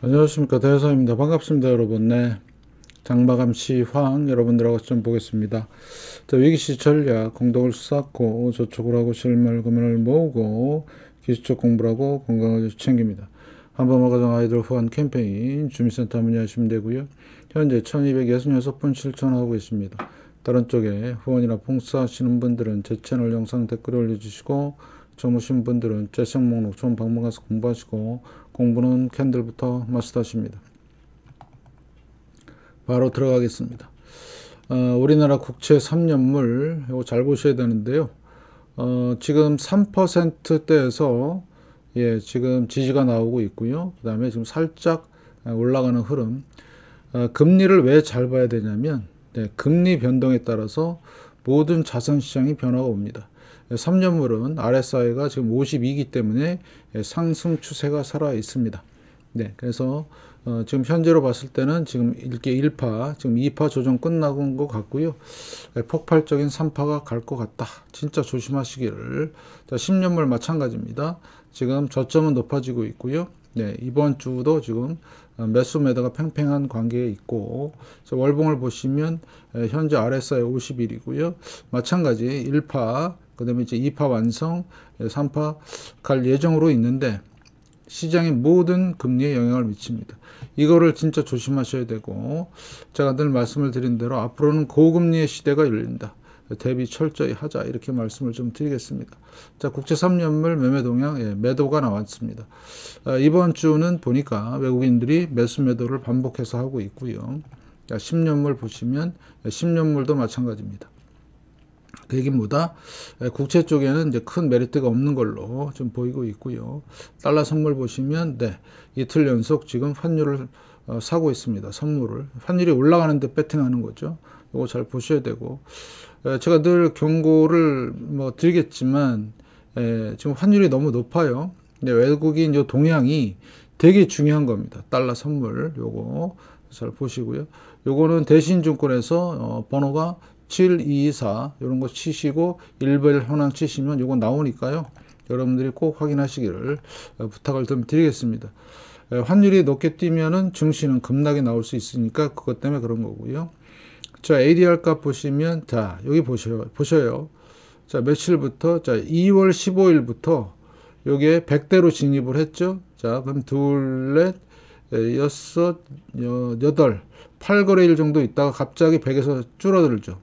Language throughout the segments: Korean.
안녕하십니까 대사입니다 반갑습니다 여러분 네 장마감 시황 여러분들하고 좀 보겠습니다 위기시 전략 공덕을 쌓고 저축을 하고 실물 금을 모으고 기술적 공부를 하고 건강을 챙깁니다 한번아 가정 아이들 후원 캠페인 주민센터 문의하시면 되고요 현재 1266분 실천하고 있습니다 다른 쪽에 후원이나 봉사하시는 분들은 제 채널 영상 댓글 을 올려주시고 처음 오신 분들은 재생 목록 좀방문해서 공부하시고 공부는 캔들부터 마스터하십니다. 바로 들어가겠습니다. 어, 우리나라 국채 3년물 이거 잘 보셔야 되는데요. 어, 지금 3%대에서 예, 지금 지지가 나오고 있고요. 그 다음에 지금 살짝 올라가는 흐름. 어, 금리를 왜 잘 봐야 되냐면 네, 금리 변동에 따라서 모든 자산시장이 변화가 옵니다. 3년물은 RSI가 지금 52이기 때문에 상승 추세가 살아 있습니다. 네, 그래서 어, 지금 현재로 봤을 때는 지금 이렇게 1파, 지금 2파 조정 끝나고 것 같고요. 네, 폭발적인 3파가 갈 것 같다. 진짜 조심하시기를. 자, 10년물 마찬가지입니다. 지금 저점은 높아지고 있고요. 네, 이번 주도 지금 어, 매수 매도가 팽팽한 관계에 있고 월봉을 보시면 현재 RSI 51이고요. 마찬가지 1파 그 다음에 이제 2파 완성, 3파 갈 예정으로 있는데 시장의 모든 금리에 영향을 미칩니다. 이거를 진짜 조심하셔야 되고 제가 늘 말씀을 드린 대로 앞으로는 고금리의 시대가 열린다. 대비 철저히 하자 이렇게 말씀을 좀 드리겠습니다. 자 국제 3년물 매매 동향 예, 매도가 나왔습니다. 아, 이번 주는 보니까 외국인들이 매수 매도를 반복해서 하고 있고요. 자, 10년물 보시면 10년물도 예, 마찬가지입니다. 대기보다 그 예, 국채 쪽에는 이제 큰 메리트가 없는 걸로 좀 보이고 있고요. 달러 선물 보시면 네, 이틀 연속 지금 환율을 어, 사고 있습니다. 선물을. 환율이 올라가는데 배팅하는 거죠. 이거 잘 보셔야 되고 에, 예, 제가 늘 경고를 뭐 드리겠지만 에, 예, 지금 환율이 너무 높아요. 근데 외국인 요 동향이 되게 중요한 겁니다. 달러 선물 요거 잘 보시고요. 요거는 대신증권에서 어, 번호가 7, 2, 4 이런 거 치시고 1벨 현황 치시면 이거 나오니까요. 여러분들이 꼭 확인하시기를 어, 부탁을 좀 드리겠습니다. 환율이 높게 뛰면은 증시는 급락이 나올 수 있으니까 그것 때문에 그런 거고요. 자, ADR 값 보시면 자, 여기 보셔요. 보셔요. 자, 며칠부터 자, 2월 15일부터 요게 100대로 진입을 했죠. 자, 그럼 둘, 넷, 여섯, 여, 여덟, 8거래일 정도 있다가 갑자기 100에서 줄어들죠.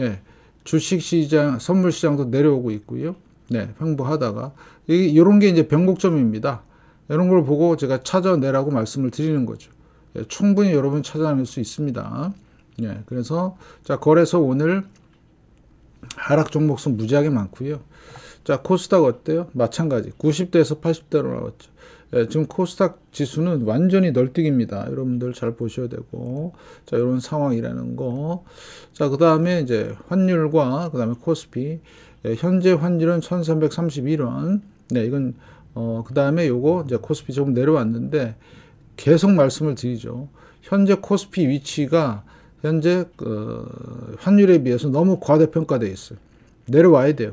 예, 주식시장, 선물시장도 내려오고 있고요. 네, 횡보하다가 이, 런게 이제 변곡점입니다. 이런 걸 보고 제가 찾아내라고 말씀을 드리는 거죠. 예, 충분히 여러분 찾아낼 수 있습니다. 예, 그래서 자 거래소 오늘 하락 종목수 무지하게 많고요. 자, 코스닥 어때요? 마찬가지. 90대에서 80대로 나왔죠. 예, 지금 코스닥 지수는 완전히 널뛰기입니다. 여러분들 잘 보셔야 되고. 자, 이런 상황이라는 거. 자, 그 다음에 이제 환율과 그 다음에 코스피. 예, 현재 환율은 1331원. 네, 이건, 어, 그 다음에 요거 이제 코스피 조금 내려왔는데 계속 말씀을 드리죠. 현재 코스피 위치가 현재 그 환율에 비해서 너무 과대평가되어 있어요. 내려와야 돼요.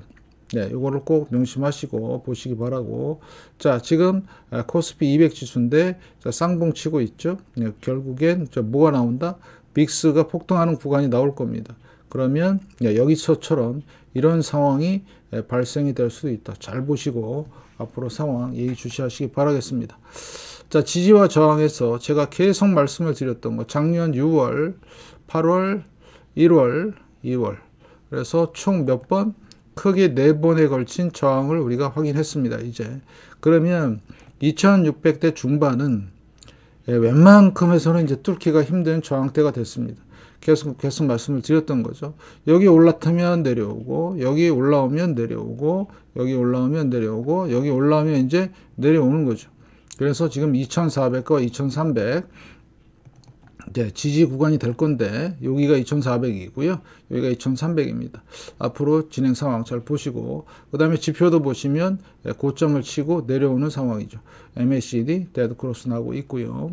네, 이거를 꼭 명심하시고 보시기 바라고. 자, 지금 아, 코스피 200 지수인데 자, 쌍봉 치고 있죠. 네, 결국엔 저 뭐가 나온다? 빅스가 폭등하는 구간이 나올 겁니다. 그러면 네, 여기서처럼 이런 상황이 발생이 될 수도 있다. 잘 보시고 앞으로 상황 예의주시하시기 바라겠습니다. 자, 지지와 저항에서 제가 계속 말씀을 드렸던 거 작년 6월, 8월, 1월, 2월 그래서 총 몇 번? 크게 네 번에 걸친 저항을 우리가 확인했습니다. 이제 그러면 2600대 중반은 예, 웬만큼에서는 이제 뚫기가 힘든 저항대가 됐습니다. 계속 계속 말씀을 드렸던 거죠. 여기 올라타면 내려오고 여기 올라오면 내려오고 여기 올라오면 내려오고 여기 올라오면 이제 내려오는 거죠. 그래서 지금 2400과 2300 이제 네, 지지 구간이 될 건데 여기가 2400이고요. 여기가 2300입니다. 앞으로 진행 상황 잘 보시고 그 다음에 지표도 보시면 예, 고점을 치고 내려오는 상황이죠. MACD 데드크로스 나고 있고요.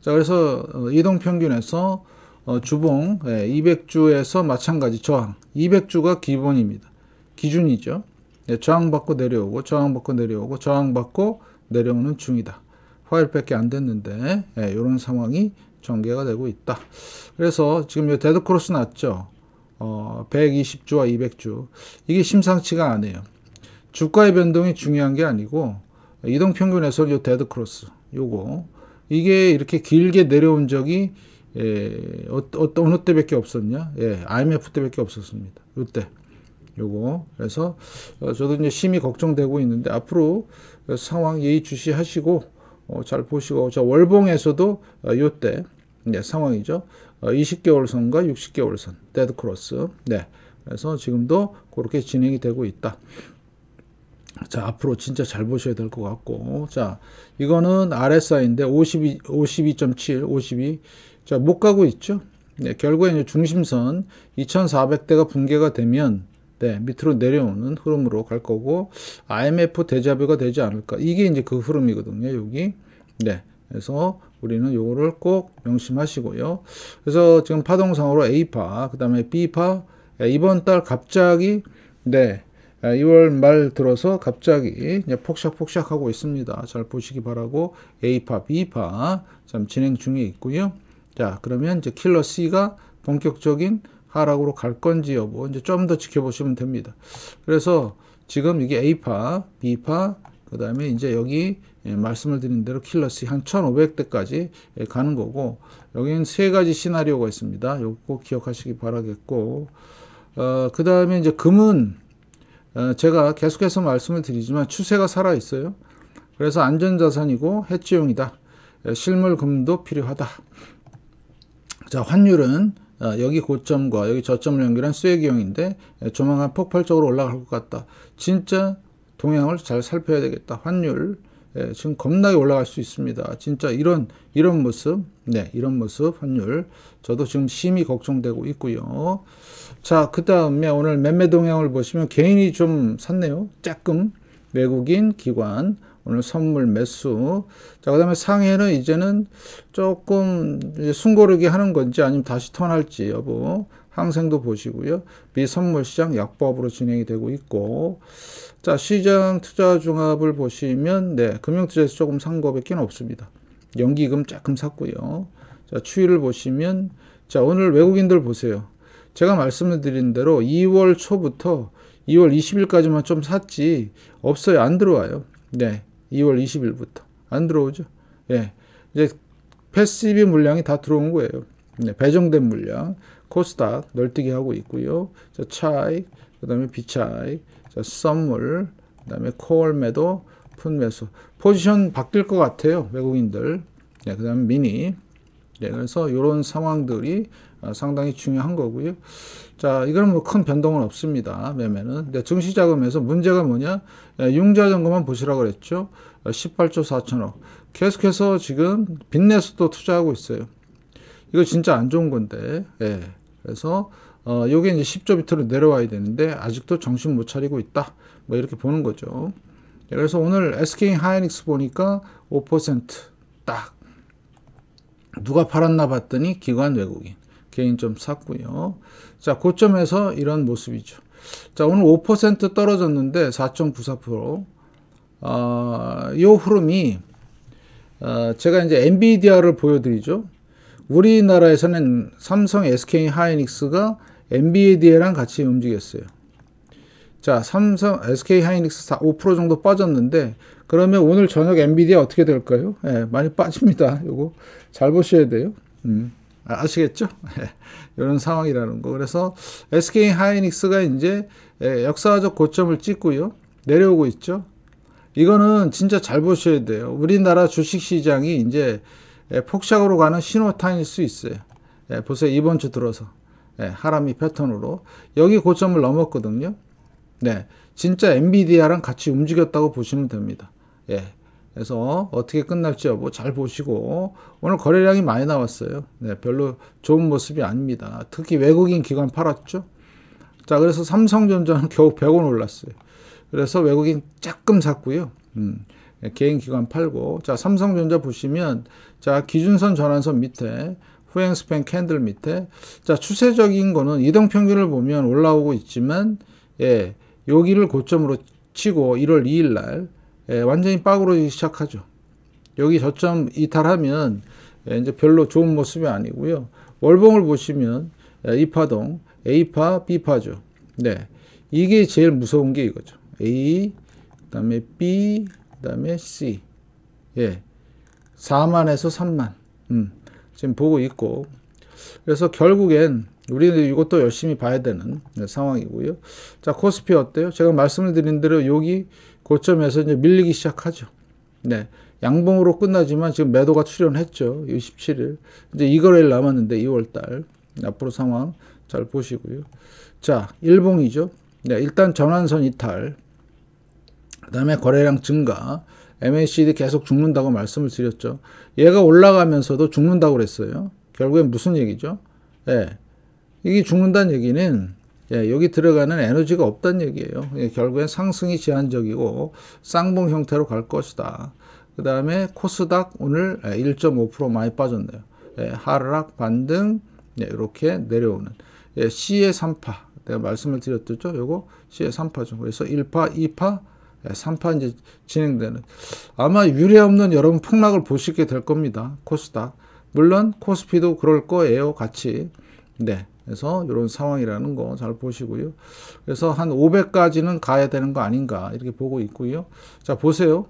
자 그래서 어, 이동평균에서 어, 주봉 200주에서 예, 마찬가지 저항 200주가 기본입니다. 기준이죠. 예, 저항받고 내려오고 저항받고 내려오고 저항받고 내려오는 중이다. 화요일밖에 안 됐는데 이런 상황이 전개가 되고 있다. 그래서 지금 요 데드크로스 났죠. 어, 120주와 200주. 이게 심상치가 않아요. 주가의 변동이 중요한 게 아니고 이동평균에서 요 데드크로스 요거 이게 이렇게 길게 내려온 적이 예, 어, 어, 어느 때밖에 없었냐? 예, IMF 때밖에 없었습니다. 요때 요거 그래서 어, 저도 이제 심히 걱정되고 있는데 앞으로 상황 예의주시하시고 어, 잘 보시고 자 월봉에서도 어, 요때 네, 상황이죠. 어, 20개월 선과 60개월 선 데드 크로스. 네. 그래서 지금도 그렇게 진행이 되고 있다. 자, 앞으로 진짜 잘 보셔야 될 것 같고. 자, 이거는 RSI인데 52, 52.7, 52. 자, 못 가고 있죠. 네, 결국에 이제 중심선 2400대가 붕괴가 되면 네, 밑으로 내려오는 흐름으로 갈 거고 IMF 대자뷰가 되지 않을까. 이게 이제 그 흐름이거든요. 여기. 네. 그래서 우리는 요거를 꼭 명심하시고요. 그래서 지금 파동상으로 A파, 그다음에 B파 이번 달 갑자기 네. 2월 말 들어서 갑자기 폭삭폭삭 하고 있습니다. 잘 보시기 바라고 A파, B파 참 진행 중에 있고요. 자, 그러면 이제 킬러 C가 본격적인 하락으로 갈 건지 여부 이제 좀 더 지켜보시면 됩니다. 그래서 지금 이게 A파, B파, 그 다음에 이제 여기 예, 말씀을 드린 대로 킬러시 한 1500대까지 예, 가는 거고 여기는 세 가지 시나리오가 있습니다. 요거 기억하시기 바라겠고 어, 그 다음에 이제 금은 어, 제가 계속해서 말씀을 드리지만 추세가 살아 있어요. 그래서 안전자산이고 해지용이다. 예, 실물금도 필요하다. 자 환율은 어, 여기 고점과 여기 저점을 연결한 쇠기형인데 예, 조만간 폭발적으로 올라갈 것 같다. 진짜 동향을 잘 살펴야 되겠다. 환율 예, 지금 겁나게 올라갈 수 있습니다. 진짜 이런 이런 모습, 네 이런 모습 환율 저도 지금 심히 걱정되고 있고요. 자 그 다음에 오늘 매매 동향을 보시면 개인이 좀 샀네요. 조금 외국인 기관 오늘 선물 매수. 자, 그 다음에 상해는 이제는 조금 숨고르기 하는 건지 아니면 다시 턴할지 여부. 항생도 보시고요. 비선물 시장 약법으로 진행이 되고 있고. 자, 시장 투자 종합을 보시면, 네, 금융투자에서 조금 산 거밖에 없습니다. 연기금 조금 샀고요. 자, 추이를 보시면, 자, 오늘 외국인들 보세요. 제가 말씀을 드린 대로 2월 초부터 2월 20일까지만 좀 샀지, 없어요. 안 들어와요. 네. 2월 20일부터. 안 들어오죠? 예. 이제 패시브 물량이 다 들어온 거예요. 네, 배정된 물량. 코스닥 널뛰기 하고 있고요. 자, 차이, 그 다음에 비차이, 자, 썸물, 그 다음에 코매도 푼매수. 포지션 바뀔 것 같아요. 외국인들. 네, 그 다음에 미니. 네, 그래서 이런 상황들이 아, 상당히 중요한 거고요. 자, 이건뭐큰 변동은 없습니다. 매매는. 네, 증시자금에서 문제가 뭐냐? 예, 융자점검만 보시라고 그랬죠. 18조 아, 4천억. 계속해서 지금 빚내서도 투자하고 있어요. 이거 진짜 안 좋은 건데. 예. 그래서 어, 요게 이제 10조 밑으로 내려와야 되는데 아직도 정신 못 차리고 있다. 뭐 이렇게 보는 거죠. 예, 그래서 오늘 SK 하이닉스 보니까 5%딱 누가 팔았나 봤더니 기관 외국인 개인 좀 샀고요. 자 고점에서 이런 모습이죠. 자 오늘 5% 떨어졌는데 4.94%. 어, 이 흐름이 어, 제가 이제 엔비디아를 보여드리죠. 우리나라에서는 삼성, SK 하이닉스가 엔비디아랑 같이 움직였어요. 자, 삼성, SK 하이닉스 4, 5% 정도 빠졌는데, 그러면 오늘 저녁 엔비디아 어떻게 될까요? 예, 많이 빠집니다. 요거 잘 보셔야 돼요. 음, 아, 아시겠죠? 이런 예, 상황이라는 거. 그래서 SK 하이닉스가 이제 예, 역사적 고점을 찍고요. 내려오고 있죠. 이거는 진짜 잘 보셔야 돼요. 우리나라 주식시장이 이제 예, 폭삭으로 가는 신호탄일 수 있어요. 예, 보세요. 이번 주 들어서. 예, 하람이 패턴으로. 여기 고점을 넘었거든요. 네, 진짜 엔비디아랑 같이 움직였다고 보시면 됩니다. 예. 그래서 어떻게 끝날지 여부 잘 보시고 오늘 거래량이 많이 나왔어요. 네, 별로 좋은 모습이 아닙니다. 특히 외국인 기관 팔았죠. 자, 그래서 삼성전자는 겨우 100원 올랐어요. 그래서 외국인 조금 샀고요. 음, 예, 개인 기관 팔고 자, 삼성전자 보시면 자, 기준선 전환선 밑에 후행 스팬 캔들 밑에 자, 추세적인 거는 이동 평균을 보면 올라오고 있지만 예, 여기를 고점으로 치고 1월 2일 날 예, 완전히 빠그러기 시작하죠. 여기 저점 이탈하면 예, 이제 별로 좋은 모습이 아니고요. 월봉을 보시면 예, 이파동 A파, B파죠. 네. 이게 제일 무서운 게 이거죠. A, 그다음에 B, 그다음에 C. 예. 4만에서 3만. 음. 지금 보고 있고. 그래서 결국엔 우리는 이것도 열심히 봐야 되는 상황이고요. 자, 코스피 어때요? 제가 말씀 드린 대로 여기 고점에서 이제 밀리기 시작하죠. 네. 양봉으로 끝나지만 지금 매도가 출현했죠. 27일. 이제 2거래일 남았는데 2월 달. 앞으로 상황 잘 보시고요. 자, 일봉이죠. 네, 일단 전환선 이탈. 그다음에 거래량 증가. MACD 계속 죽는다고 말씀을 드렸죠. 얘가 올라가면서도 죽는다고 그랬어요. 결국엔 무슨 얘기죠? 예. 네. 이게 죽는다는 얘기는 예, 여기 들어가는 에너지가 없다는 얘기예요. 예, 결국엔 상승이 제한적이고 쌍봉 형태로 갈 것이다. 그 다음에 코스닥 오늘 1.5% 예, 많이 빠졌네요. 예, 하락 반등 예, 이렇게 내려오는 예, C의 3파 내가 말씀을 드렸죠. 요거 C의 3파죠. 그래서 1파, 2파, 3파 예, 이제 진행되는 아마 유례 없는 여러분 폭락을 보시게 될 겁니다. 코스닥 물론 코스피도 그럴 거예요. 같이 네. 그래서 이런 상황이라는 거 잘 보시고요. 그래서 한 500까지는 가야 되는 거 아닌가 이렇게 보고 있고요. 자 보세요.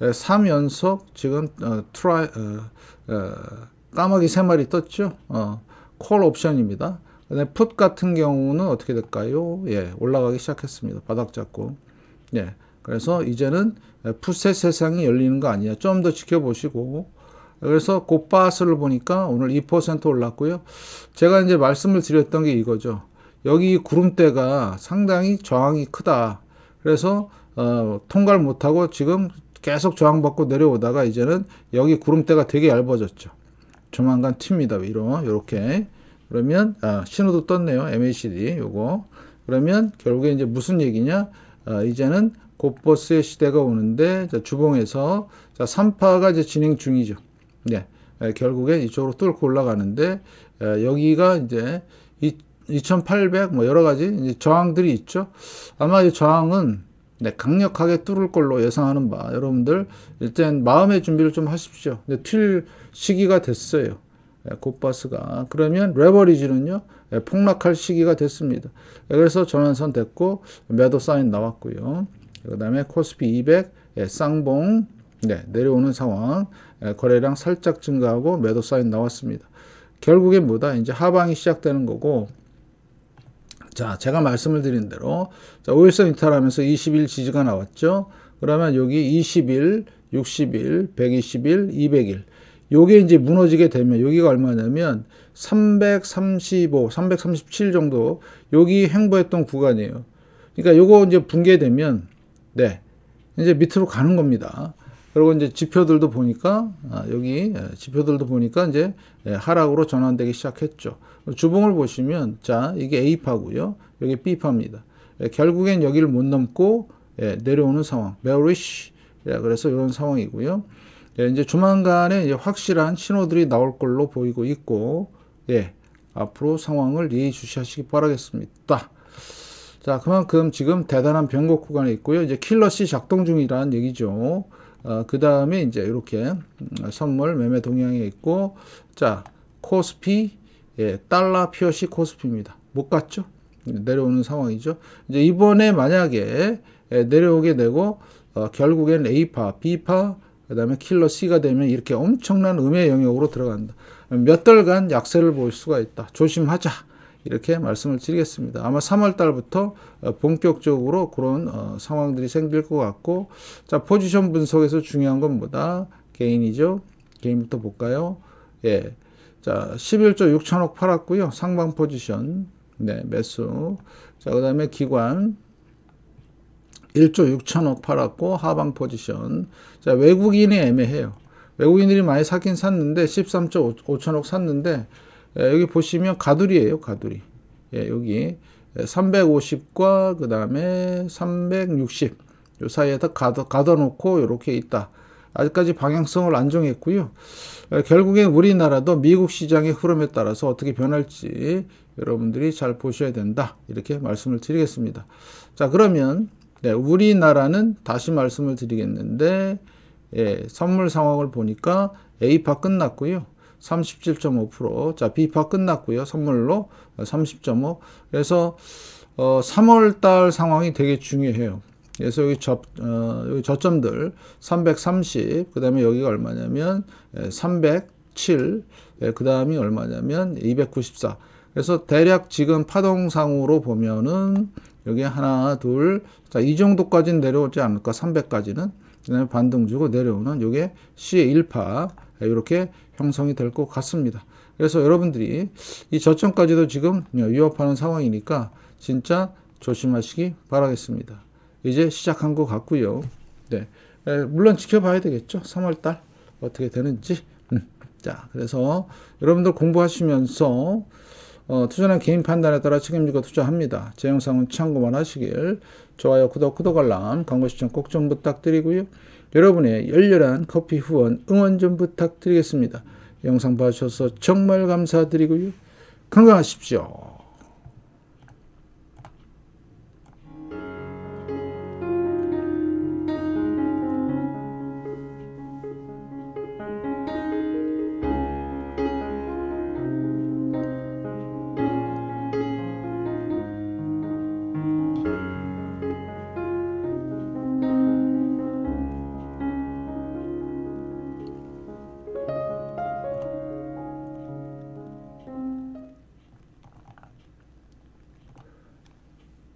3연속 예, 지금 어, 트라이 어, 어, 까마귀 3마리 떴죠. 어, 콜 옵션입니다. 근데 풋 같은 경우는 어떻게 될까요? 예, 올라가기 시작했습니다. 바닥 잡고. 예. 그래서 이제는 풋의 세상이 열리는 거아니냐좀더 지켜보시고 그래서 곱바스를 보니까 오늘 2% 올랐고요. 제가 이제 말씀을 드렸던 게 이거죠. 여기 구름대가 상당히 저항이 크다. 그래서 어, 통과를 못하고 지금 계속 저항받고 내려오다가 이제는 여기 구름대가 되게 얇아졌죠. 조만간 튑니다. 위로 이렇게 그러면 아, 신호도 떴네요. MACD 요거 그러면 결국에 이제 무슨 얘기냐? 아, 이제는 곧버스의 시대가 오는데 자, 주봉에서 자, 3파가 이제 진행 중이죠. 예, 예, 결국엔 이쪽으로 뚫고 올라가는데 예, 여기가 이제 2,800 뭐 여러 가지 저항들이 있죠. 아마 이 저항은 네, 강력하게 뚫을 걸로 예상하는 바 여러분들 일단 마음의 준비를 좀 하십시오. 근튈 시기가 됐어요. 예, 곱바스가 그러면 레버리지는요 예, 폭락할 시기가 됐습니다. 예, 그래서 전환선 됐고 매도 사인 나왔고요. 그 다음에 코스피 200 쌍봉 네, 내려오는 상황. 거래량 살짝 증가하고 매도 사인 나왔습니다. 결국엔 뭐다? 이제 하방이 시작되는 거고, 자, 제가 말씀을 드린 대로, 자, 5일선 이탈하면서 20일 지지가 나왔죠? 그러면 여기 20일, 60일, 120일, 200일. 요게 이제 무너지게 되면 여기가 얼마냐면 335, 337 정도 여기 행보했던 구간이에요. 그러니까 요거 이제 붕괴되면 네. 이제 밑으로 가는 겁니다. 그리고 이제 지표들도 보니까 아, 여기 예, 지표들도 보니까 이제 예, 하락으로 전환되기 시작했죠. 주봉을 보시면 자 이게 A파고요. 여기 B파입니다. 예, 결국엔 여기를 못 넘고 예, 내려오는 상황, bearish. 예, 그래서 이런 상황이고요. 예, 이제 조만간에 이제 확실한 신호들이 나올 걸로 보이고 있고, 예, 앞으로 상황을 예의주시하시기 바라겠습니다. 자, 그만큼 지금 대단한 변곡 구간에 있고요. 이제 킬러시 작동 중이라는 얘기죠. 어, 그 다음에 이제 이렇게 음, 선물 매매 동향이 있고 자 코스피 예, 달러 표시 코스피입니다. 못 갔죠? 내려오는 상황이죠. 이제 이번에 만약에 예, 내려오게 되고 어, 결국엔 A파, B파, 그 다음에 킬러 C가 되면 이렇게 엄청난 음의 영역으로 들어간다. 몇 달간 약세를 볼 수가 있다. 조심하자. 이렇게 말씀을 드리겠습니다. 아마 3월 달부터 어, 본격적으로 그런 어, 상황들이 생길 것 같고 자 포지션 분석에서 중요한 건 뭐다? 개인이죠. 개인부터 볼까요? 예. 자 11조 6천억 팔았고요. 상방 포지션 네 매수 자그 다음에 기관 1조 6천억 팔았고 하방 포지션 자 외국인이 애매해요. 외국인들이 많이 사긴 샀는데 13조 5천억 샀는데 예, 여기 보시면 가두리예요, 가두리. 예, 여기 350과 그 다음에 360. 요 사이에다 가둬, 가둬놓고 이렇게 있다. 아직까지 방향성을 안 정했고요. 예, 결국엔 우리나라도 미국 시장의 흐름에 따라서 어떻게 변할지 여러분들이 잘 보셔야 된다. 이렇게 말씀을 드리겠습니다. 자, 그러면 네, 우리나라는 다시 말씀을 드리겠는데 예, 선물 상황을 보니까 A파 끝났고요. 37.5%. 자, 비파 끝났고요. 선물로 30.5. 그래서 어, 3월 달 상황이 되게 중요해요. 그래서 여기, 저, 어, 여기 저점들 330, 그 다음에 여기가 얼마냐면 307, 예, 예 그 다음이 얼마냐면 294. 그래서 대략 지금 파동상으로 보면은 여기 하나, 둘, 자, 이 정도까지는 내려오지 않을까? 300까지는. 그 다음에 반등 주고 내려오는 요게 C의 1파. 이렇게 형성이 될 것 같습니다. 그래서 여러분들이 이 저점까지도 지금 위협하는 상황이니까 진짜 조심하시기 바라겠습니다. 이제 시작한 것 같고요. 네. 물론 지켜봐야 되겠죠. 3월달 어떻게 되는지. 음. 자, 그래서 여러분들 공부하시면서 어, 투자는 개인 판단에 따라 책임지고 투자합니다. 제 영상은 참고만 하시길 좋아요, 구독, 구독 알람, 광고 시청 꼭 좀 부탁드리고요. 여러분의 열렬한 커피 후원 응원 좀 부탁드리겠습니다. 영상 봐주셔서 정말 감사드리고요. 건강하십시오.